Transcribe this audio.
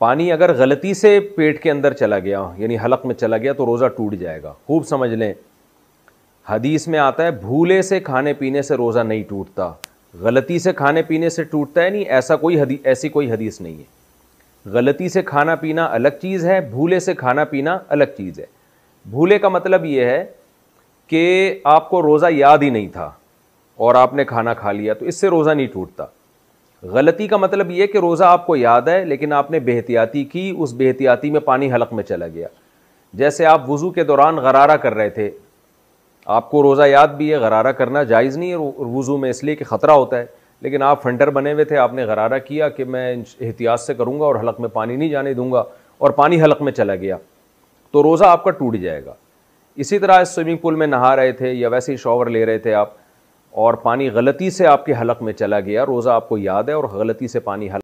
पानी अगर गलती से पेट के अंदर चला गया यानी हलक में चला गया तो रोज़ा टूट जाएगा खूब समझ लें हदीस में आता है भूले से खाने पीने से रोज़ा नहीं टूटता गलती से खाने पीने से टूटता है नहीं ऐसा कोई हदी ऐसी कोई हदीस नहीं है गलती से खाना पीना अलग चीज़ है भूले से खाना पीना अलग चीज़ है भूले का मतलब ये है कि आपको रोज़ा याद ही नहीं था और आपने खाना खा लिया तो इससे रोज़ा नहीं टूटता गलती का मतलब ये कि रोज़ा आपको याद है लेकिन आपने बेहतियाती की उस बेहतियाती में पानी हलक में चला गया जैसे आप वज़ू के दौरान गरारा कर रहे थे आपको रोज़ा याद भी है गरारा करना जायज़ नहीं है वज़ू में इसलिए कि ख़तरा होता है लेकिन आप फंटर बने हुए थे आपने गरारा किया कि मैं एहतियात से करूँगा और हलक में पानी नहीं जाने दूँगा और पानी हलक में चला गया तो रोज़ा आपका टूट जाएगा इसी तरह इस स्विमिंग पूल में नहा रहे थे या वैसे ही शॉवर ले रहे थे आप और पानी गलती से आपके हलक में चला गया रोज़ा आपको याद है और गलती से पानी हलक